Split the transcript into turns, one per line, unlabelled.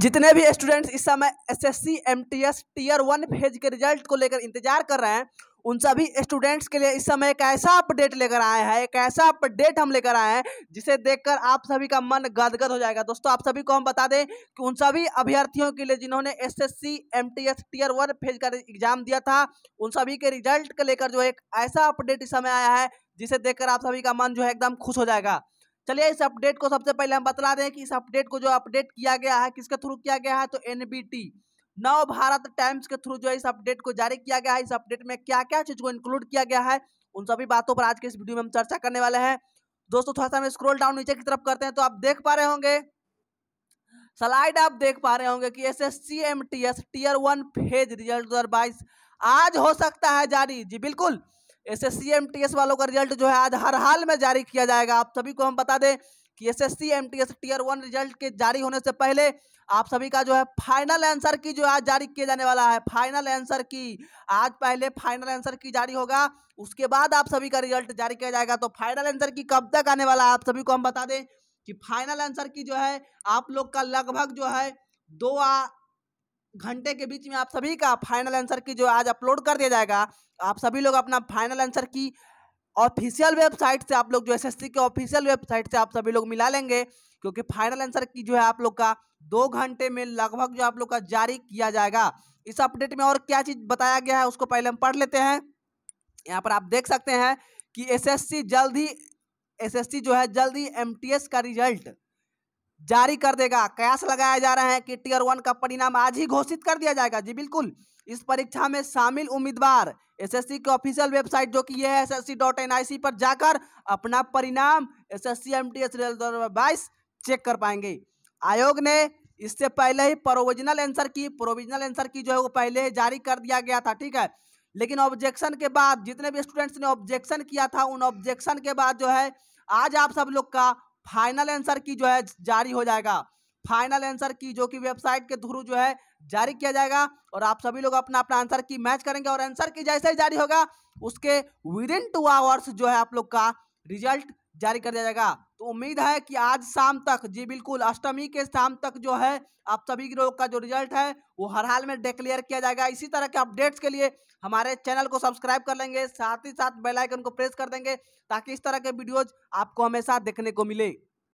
जितने भी स्टूडेंट्स इस समय SSC MTS tier one phase के रिजल्ट को लेकर इंतजार कर रहे हैं उन सभी स्टूडेंट्स के लिए इस समय एक ऐसा अपडेट लेकर आए हैं एक ऐसा अपडेट हम लेकर आए हैं जिसे देखकर आप सभी का मन गदगद हो जाएगा दोस्तों आप सभी को हम बता दें कि उन सभी अभ्यर्थियों के लिए जिन्होंने SSC MTS tier one phase का एग्जाम दिया था उन सभी के रिजल्ट को लेकर जो एक ऐसा अपडेट इस समय आया है जिसे देखकर आप सभी का मन जो है एकदम खुश हो जाएगा चलिए इस अपडेट को सबसे पहले हम बतला दें कि इस अपडेट को जो अपडेट किया गया है किसके थ्रू किया गया है तो एन नव भारत टाइम्स के थ्रू जो है इस अपडेट को जारी किया गया है इस अपडेट में क्या क्या चीज को इंक्लूड किया गया है उन सभी बातों पर आज के इस वीडियो में हम चर्चा करने वाले हैं दोस्तों थोड़ा सा हम स्क्रॉल डाउन नीचे की तरफ करते हैं तो आप देख पा रहे होंगे स्लाइड आप देख पा रहे होंगे कि S S C M T S tier one phase result दो आज हो सकता है जारी जी बिल्कुल एस एस वालों का रिजल्ट जो है आज हर हाल में जारी किया जाएगा आप सभी को हम बता दें कि S S tier one result के जारी होने से पहले आप सभी का जो है फाइनल आंसर की जो आज जारी किया जाने वाला है फाइनल आंसर की आज पहले फाइनल आंसर की जारी होगा उसके बाद आप सभी का रिजल्ट जारी किया जाएगा तो फाइनल आंसर की कब तक आने वाला है आप सभी को हम बता दें कि फाइनल आंसर की जो है आप लोग का लगभग जो है दो आ, घंटे के बीच में आप सभी का फाइनल आंसर की जो आज अपलोड कर दिया जाएगा आप सभी लोग अपना final answer key official website से आप लोग जो एसएससी के ऑफिशियल वेबसाइट से आप सभी लोग मिला लेंगे क्योंकि फाइनल आंसर की जो है आप लोग का दो घंटे में लगभग जो आप लोग का जारी किया जाएगा इस अपडेट में और क्या चीज़ बताया गया है उसको पहले हम पढ़ लेते हैं यहाँ पर आप देख सकते हैं कि एस जल्द ही एस जो है जल्द ही का रिजल्ट जारी कर देगा कयास लगाया जा रहा है कि टीयर वन का परिणाम आज ही घोषित कर दिया जाएगा जी बिल्कुल इस परीक्षा में शामिल उम्मीदवार एसएससी के ऑफिशियल वेबसाइट जो कि यह है S dot N I C पर जाकर अपना परिणाम S S C M check कर पाएंगे आयोग ने इससे पहले ही provisional answer key provisional answer key जो है वो पहले ही जारी कर दिया गया था ठीक है लेकिन ऑब्जेक्शन के बाद जितने भी स्टूडेंट्स ने ऑब्जेक्शन किया था उन ऑब्जेक्शन के बाद जो है आज आप सब लोग का फाइनल आंसर की जो है जारी हो जाएगा फाइनल आंसर की जो कि वेबसाइट के थ्रू जो है जारी किया जाएगा और आप सभी लोग अपना अपना आंसर की मैच करेंगे और आंसर की जैसे ही जारी होगा उसके विद इन टू आवर्स जो है आप लोग का रिजल्ट जारी कर दिया जाएगा तो उम्मीद है कि आज शाम तक जी बिल्कुल अष्टमी के शाम तक जो है आप सभी लोग का जो रिजल्ट है वो हर हाल में डिक्लेयर किया जाएगा इसी तरह के अपडेट्स के लिए हमारे चैनल को सब्सक्राइब कर लेंगे साथ ही साथ बेल आइकन को प्रेस कर देंगे ताकि इस तरह के वीडियोज आपको हमेशा देखने को मिले